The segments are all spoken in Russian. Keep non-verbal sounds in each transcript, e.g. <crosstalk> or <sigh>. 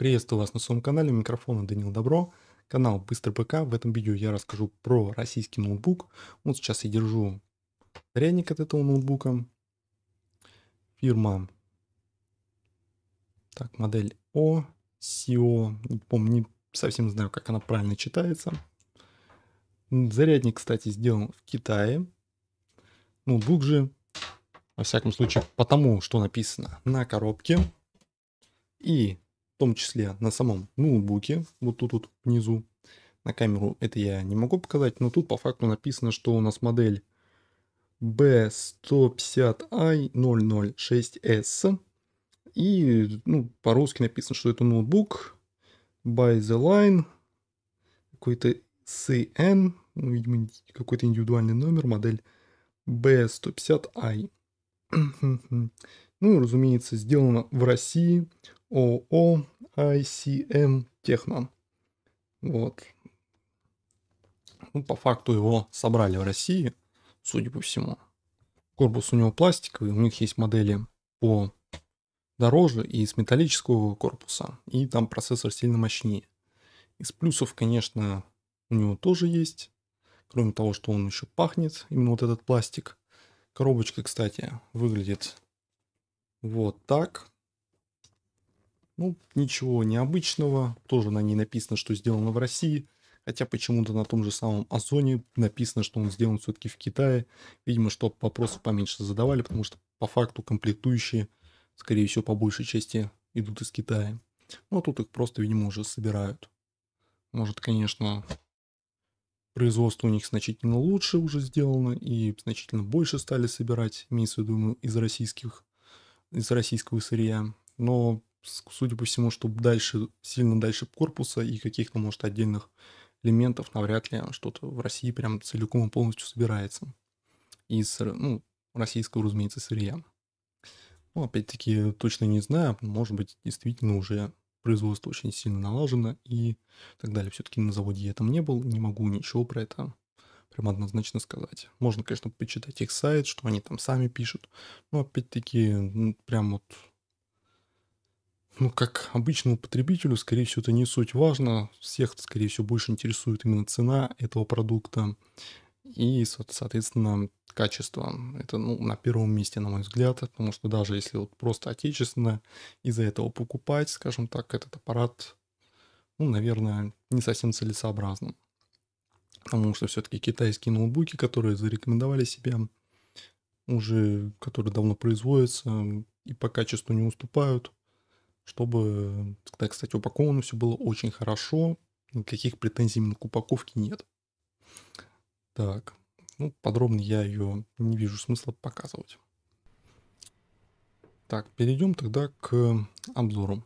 Приветствую вас на своем канале, микрофона Данил Добро, канал Быстрый ПК. В этом видео я расскажу про российский ноутбук. Вот сейчас я держу пряник от этого ноутбука. Фирма, так, модель О, Сио, не помню, не совсем знаю, как она правильно читается. Зарядник, кстати, сделан в Китае. Ноутбук же, во всяком случае, потому что написано на коробке. И том числе на самом ноутбуке, вот тут вот внизу. На камеру это я не могу показать, но тут по факту написано, что у нас модель B150i006S. И ну, по-русски написано, что это ноутбук by the line, какой-то CN, ну, видимо, какой-то индивидуальный номер, модель B150i. <clears throat> ну, разумеется, сделано в России, ООО ICM Technon. Вот. Ну, по факту его собрали в России, судя по всему. Корпус у него пластиковый, у них есть модели по дороже и с металлического корпуса. И там процессор сильно мощнее. Из плюсов, конечно, у него тоже есть. Кроме того, что он еще пахнет, именно вот этот пластик. Коробочка, кстати, выглядит вот так. Ну, ничего необычного. Тоже на ней написано, что сделано в России. Хотя почему-то на том же самом Озоне написано, что он сделан все-таки в Китае. Видимо, что вопросы поменьше задавали, потому что по факту комплектующие, скорее всего, по большей части идут из Китая. Ну, а тут их просто, видимо, уже собирают. Может, конечно, производство у них значительно лучше уже сделано и значительно больше стали собирать, имеется в виду, из российских, из российского сырья. Но судя по всему, чтобы дальше, сильно дальше корпуса и каких-то, может, отдельных элементов навряд ли что-то в России прям целиком и полностью собирается. Из, ну, российского, разумеется, сырья. Ну, опять-таки, точно не знаю, может быть, действительно уже производство очень сильно налажено и так далее. Все-таки на заводе я там не был, не могу ничего про это прям однозначно сказать. Можно, конечно, почитать их сайт, что они там сами пишут, но опять-таки, прям вот ну, как обычному потребителю, скорее всего, это не суть важно. Всех, скорее всего, больше интересует именно цена этого продукта и, соответственно, качество. Это ну, на первом месте, на мой взгляд, потому что даже если вот просто отечественно из-за этого покупать, скажем так, этот аппарат, ну, наверное, не совсем целесообразным Потому что все-таки китайские ноутбуки, которые зарекомендовали себя, уже, которые давно производятся и по качеству не уступают, чтобы, э, да, кстати, упаковано все было очень хорошо, никаких претензий именно к упаковке нет. Так, ну, подробно я ее не вижу смысла показывать. Так, перейдем тогда к э, обзору.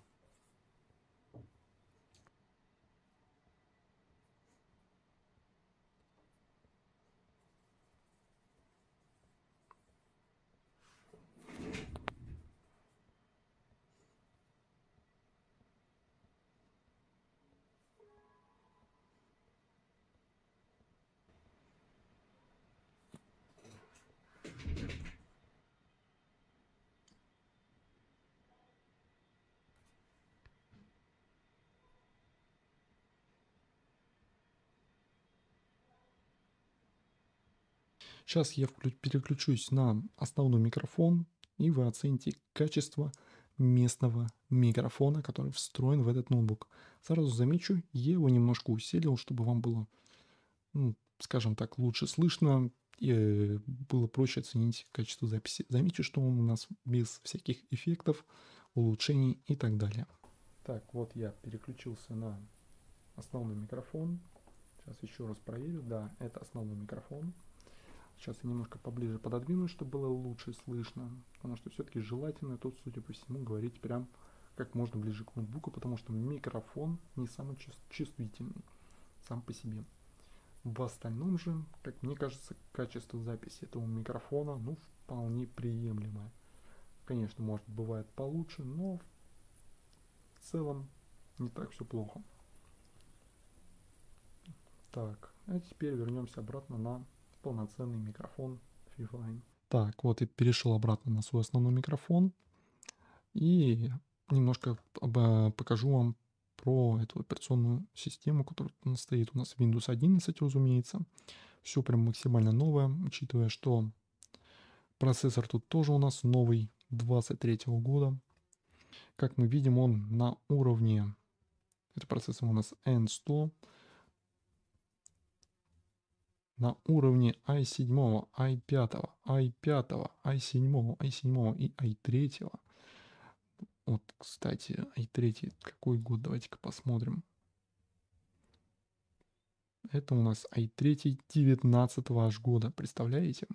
Сейчас я переключусь на основной микрофон, и вы оцените качество местного микрофона, который встроен в этот ноутбук. Сразу замечу, я его немножко усилил, чтобы вам было, ну, скажем так, лучше слышно и э, было проще оценить качество записи. Замечу, что он у нас без всяких эффектов, улучшений и так далее. Так, вот я переключился на основной микрофон. Сейчас еще раз проверю. Да, это основной микрофон. Сейчас я немножко поближе пододвину, чтобы было лучше слышно, потому что все-таки желательно тут, судя по всему, говорить прям как можно ближе к ноутбуку, потому что микрофон не самый чувствительный сам по себе. В остальном же, как мне кажется, качество записи этого микрофона ну вполне приемлемое. Конечно, может бывает получше, но в целом не так все плохо. Так, а теперь вернемся обратно на полноценный микрофон FreeFlyne. Так, вот и перешел обратно на свой основной микрофон. И немножко э, покажу вам про эту операционную систему, которая стоит у нас Windows 11, разумеется. Все прям максимально новое, учитывая, что процессор тут тоже у нас новый 23 -го года. Как мы видим, он на уровне, это процессор у нас N100, на уровне i7, i5, i5, i7, i7 и i3. Вот, кстати, i3, какой год, давайте-ка посмотрим. Это у нас i3 19 аж года, представляете?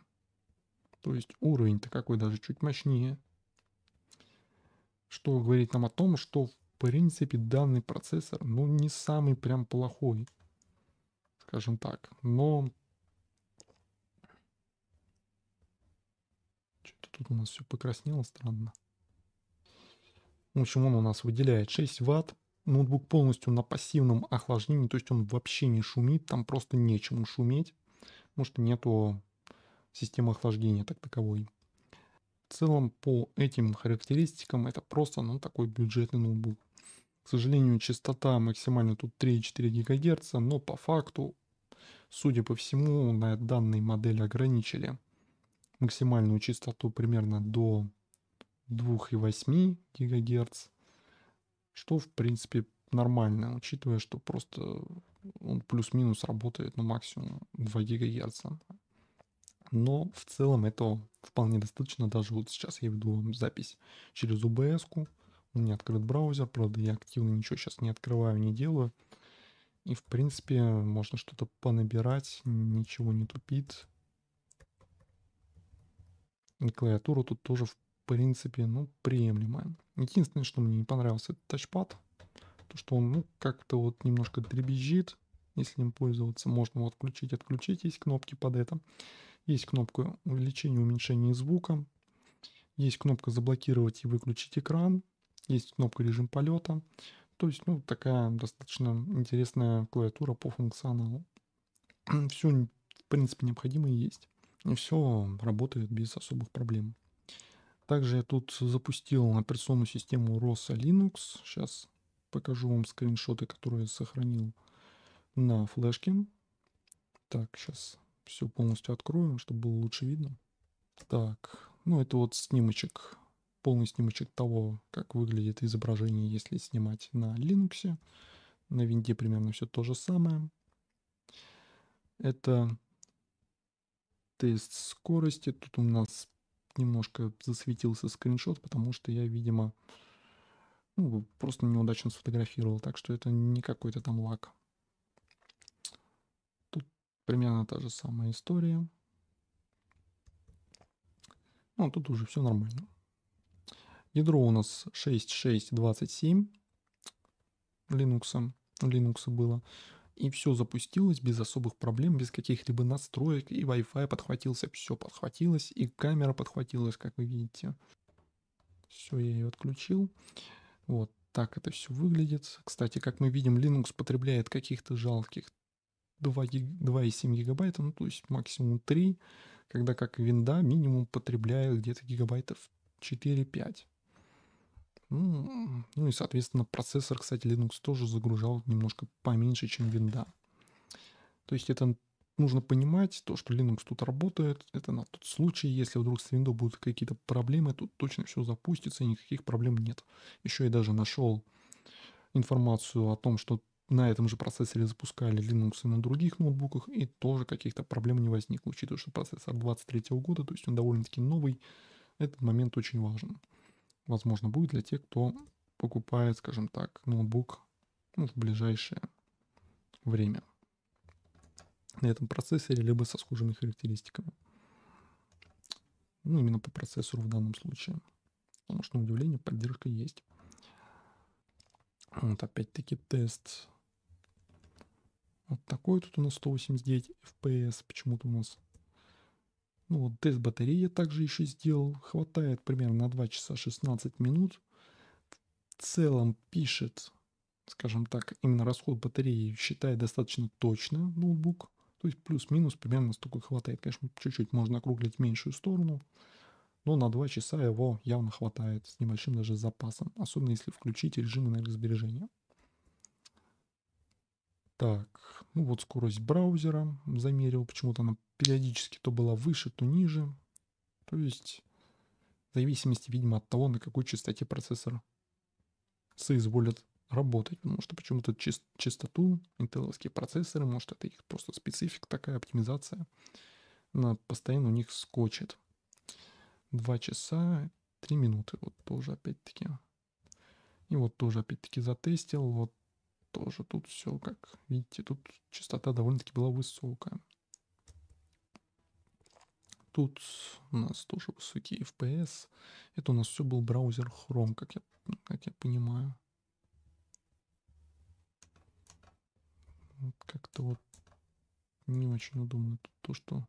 То есть уровень-то какой даже чуть мощнее. Что говорит нам о том, что в принципе данный процессор, ну не самый прям плохой, скажем так. Но Тут у нас все покраснело странно. В общем, он у нас выделяет 6 ватт. Ноутбук полностью на пассивном охлаждении, то есть он вообще не шумит, там просто нечем шуметь, потому что нету системы охлаждения так таковой. В целом по этим характеристикам это просто ну, такой бюджетный ноутбук. К сожалению, частота максимально тут 3,4 ГГц, но по факту, судя по всему, на данной модели ограничили максимальную частоту примерно до 2,8 ГГц, что в принципе нормально, учитывая, что просто он плюс-минус работает на максимум 2 ГГц. Но в целом этого вполне достаточно. Даже вот сейчас я веду вам запись через UBS. -ку. У меня открыт браузер, правда я активно ничего сейчас не открываю, не делаю. И в принципе можно что-то понабирать, ничего не тупит. И клавиатура тут тоже, в принципе, ну, приемлемая. Единственное, что мне не понравился, это тачпад. То, что он, ну, как-то вот немножко дребезжит. Если им пользоваться, можно его отключить, отключить. Есть кнопки под это. Есть кнопка увеличения, уменьшения звука. Есть кнопка заблокировать и выключить экран. Есть кнопка режим полета. То есть, ну, такая достаточно интересная клавиатура по функционалу. Все, в принципе, необходимое есть. И все работает без особых проблем. Также я тут запустил операционную систему ROSA Linux. Сейчас покажу вам скриншоты, которые я сохранил на флешке. Так, сейчас все полностью откроем, чтобы было лучше видно. Так, ну это вот снимочек, полный снимочек того, как выглядит изображение, если снимать на Linux. На винде примерно все то же самое. Это тест скорости. Тут у нас немножко засветился скриншот, потому что я, видимо, ну, просто неудачно сфотографировал. Так что это не какой-то там лак. Тут примерно та же самая история. Ну, а тут уже все нормально. Ядро у нас 6627 Linux, Linux было и все запустилось без особых проблем, без каких-либо настроек, и Wi-Fi подхватился, все подхватилось, и камера подхватилась, как вы видите. Все, я ее отключил. Вот так это все выглядит. Кстати, как мы видим, Linux потребляет каких-то жалких 2,7 гигабайта, ну то есть максимум 3, когда как винда минимум потребляет где-то гигабайтов 4-5. Ну и, соответственно, процессор, кстати, Linux тоже загружал немножко поменьше, чем винда. То есть это нужно понимать, то, что Linux тут работает, это на тот случай, если вдруг с Windows будут какие-то проблемы, тут точно все запустится, и никаких проблем нет. Еще я даже нашел информацию о том, что на этом же процессоре запускали Linux и на других ноутбуках, и тоже каких-то проблем не возникло, учитывая, что процессор 23 года, то есть он довольно-таки новый, этот момент очень важен возможно, будет для тех, кто покупает, скажем так, ноутбук ну, в ближайшее время на этом процессоре, либо со схожими характеристиками. Ну, именно по процессору в данном случае. Потому что, на удивление, поддержка есть. Вот опять-таки тест. Вот такой тут у нас 189 FPS почему-то у нас ну, вот тест-батареи я также еще сделал. Хватает примерно на 2 часа 16 минут. В целом пишет, скажем так, именно расход батареи считает достаточно точно ноутбук. То есть плюс-минус примерно столько хватает. Конечно, чуть-чуть можно округлить в меньшую сторону, но на 2 часа его явно хватает с небольшим даже запасом, особенно если включить режим энергосбережения. Так, ну вот скорость браузера замерил. Почему-то она периодически то была выше, то ниже. То есть в зависимости, видимо, от того, на какой частоте процессор соизволят работать, потому что почему-то чис- частоту интеловские процессоры, может это их просто специфика такая, оптимизация, она постоянно у них скочит. Два часа, три минуты, вот тоже опять-таки. И вот тоже опять-таки затестил, вот тоже тут все, как видите, тут частота довольно-таки была высокая. Тут у нас тоже высокие FPS. Это у нас все был браузер Chrome, как я, как я понимаю. Вот как-то вот не очень удобно тут то, что...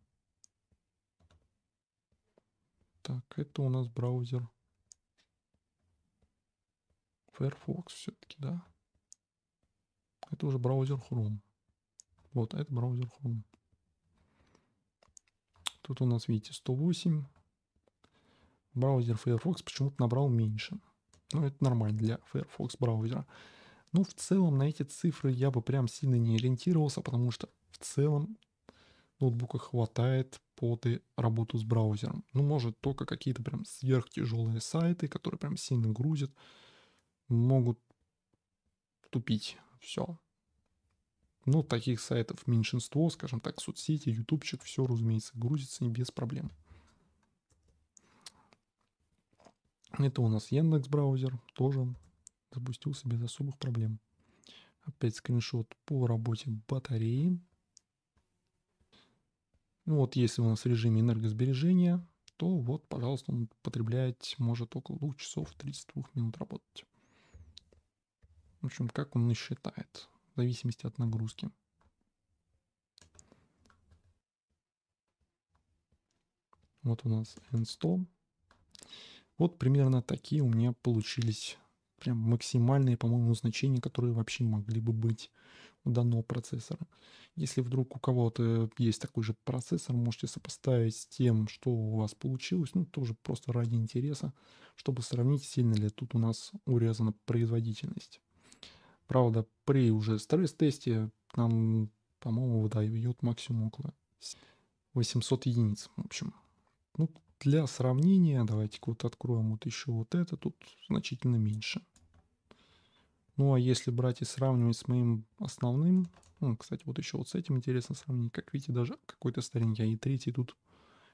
Так, это у нас браузер Firefox все-таки, да? Это уже браузер Chrome. Вот, а это браузер Chrome. Тут у нас, видите, 108. Браузер Firefox почему-то набрал меньше. Но ну, это нормально для Firefox браузера. Ну, в целом на эти цифры я бы прям сильно не ориентировался, потому что в целом ноутбука хватает под работу с браузером. Ну, может, только какие-то прям сверхтяжелые сайты, которые прям сильно грузят, могут тупить все. Ну, таких сайтов меньшинство, скажем так, соцсети, ютубчик, все, разумеется, грузится и без проблем. Это у нас Яндекс браузер, тоже запустился без особых проблем. Опять скриншот по работе батареи. Ну вот если у нас в режиме энергосбережения, то вот, пожалуйста, он потребляет может около 2 часов 32 минут работать. В общем, как он и считает, в зависимости от нагрузки. Вот у нас n100. Вот примерно такие у меня получились прям максимальные, по-моему, значения, которые вообще могли бы быть у данного процессора. Если вдруг у кого-то есть такой же процессор, можете сопоставить с тем, что у вас получилось, ну, тоже просто ради интереса, чтобы сравнить, сильно ли тут у нас урезана производительность. Правда, при уже стресс-тесте нам, по-моему, выдает максимум около 800 единиц, в общем. Ну, для сравнения, давайте-ка вот откроем вот еще вот это, тут значительно меньше. Ну, а если брать и сравнивать с моим основным, ну, кстати, вот еще вот с этим интересно сравнить. Как видите, даже какой-то старенький i3 а тут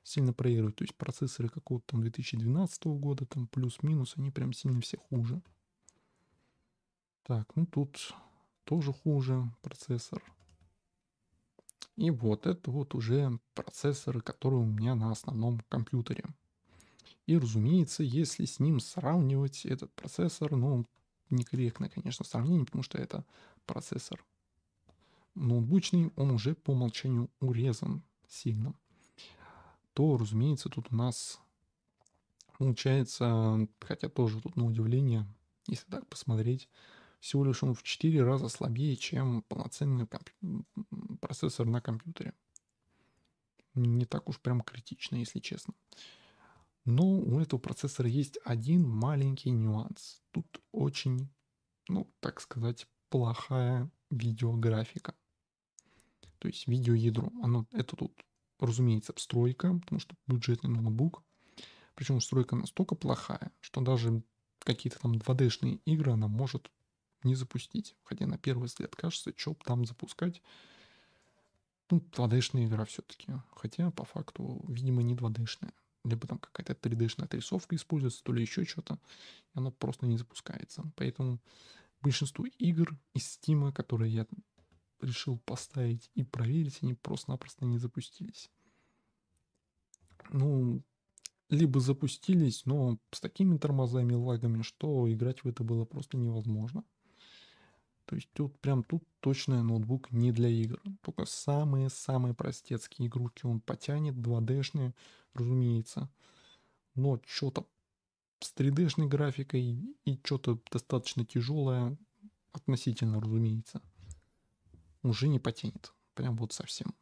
сильно проигрывает. То есть процессоры какого-то там 2012 года, там плюс-минус, они прям сильно все хуже. Так, ну тут тоже хуже процессор. И вот это вот уже процессоры, которые у меня на основном компьютере. И разумеется, если с ним сравнивать этот процессор, ну, некорректно, конечно, сравнение, потому что это процессор ноутбучный, он уже по умолчанию урезан сильно. То, разумеется, тут у нас получается, хотя тоже тут на удивление, если так посмотреть, всего лишь он в 4 раза слабее, чем полноценный комп- процессор на компьютере. Не так уж прям критично, если честно. Но у этого процессора есть один маленький нюанс. Тут очень, ну, так сказать, плохая видеографика. То есть видеоядро. Оно, это тут, разумеется, встройка, потому что бюджетный ноутбук. Причем стройка настолько плохая, что даже какие-то там 2D-шные игры она может не запустить. Хотя на первый взгляд кажется, что там запускать. Ну, 2D-шная игра все-таки. Хотя, по факту, видимо, не 2D-шная. Либо там какая-то 3D-шная отрисовка используется, то ли еще что-то. И она просто не запускается. Поэтому большинство игр из Steam, которые я решил поставить и проверить, они просто-напросто не запустились. Ну, либо запустились, но с такими тормозами и лагами, что играть в это было просто невозможно. То есть вот прям тут точно ноутбук не для игр. Только самые-самые простецкие игрушки он потянет, 2D-шные, разумеется. Но что-то с 3D-шной графикой и что-то достаточно тяжелое, относительно, разумеется, уже не потянет. Прям вот совсем.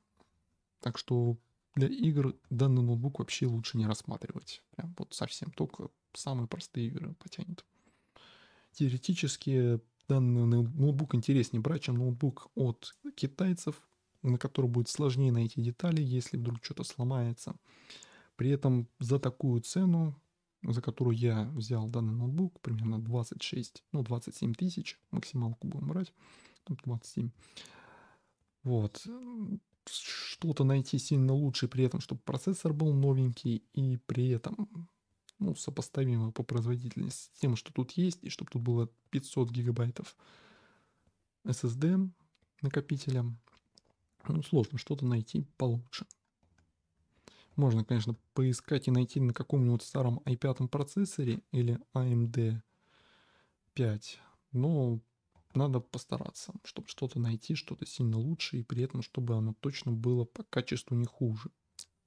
Так что для игр данный ноутбук вообще лучше не рассматривать. Прям вот совсем. Только самые простые игры потянет. Теоретически данный ноутбук интереснее брать, чем ноутбук от китайцев, на который будет сложнее найти детали, если вдруг что-то сломается. При этом за такую цену, за которую я взял данный ноутбук, примерно 26, ну 27 тысяч, максималку будем брать, 27. Вот. Что-то найти сильно лучше, при этом, чтобы процессор был новенький, и при этом ну, сопоставимо по производительности с тем, что тут есть, и чтобы тут было 500 гигабайтов SSD накопителя. Ну, сложно что-то найти получше. Можно, конечно, поискать и найти на каком-нибудь старом i5 процессоре или AMD 5, но надо постараться, чтобы что-то найти, что-то сильно лучше, и при этом, чтобы оно точно было по качеству не хуже.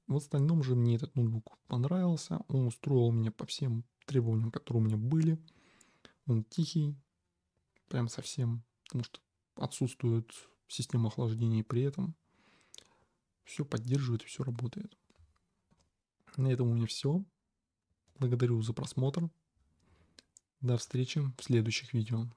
В остальном же мне этот ноутбук понравился, он устроил меня по всем требованиям, которые у меня были. Он тихий, прям совсем, потому что отсутствует система охлаждения и при этом. Все поддерживает, все работает. На этом у меня все. Благодарю за просмотр. До встречи в следующих видео.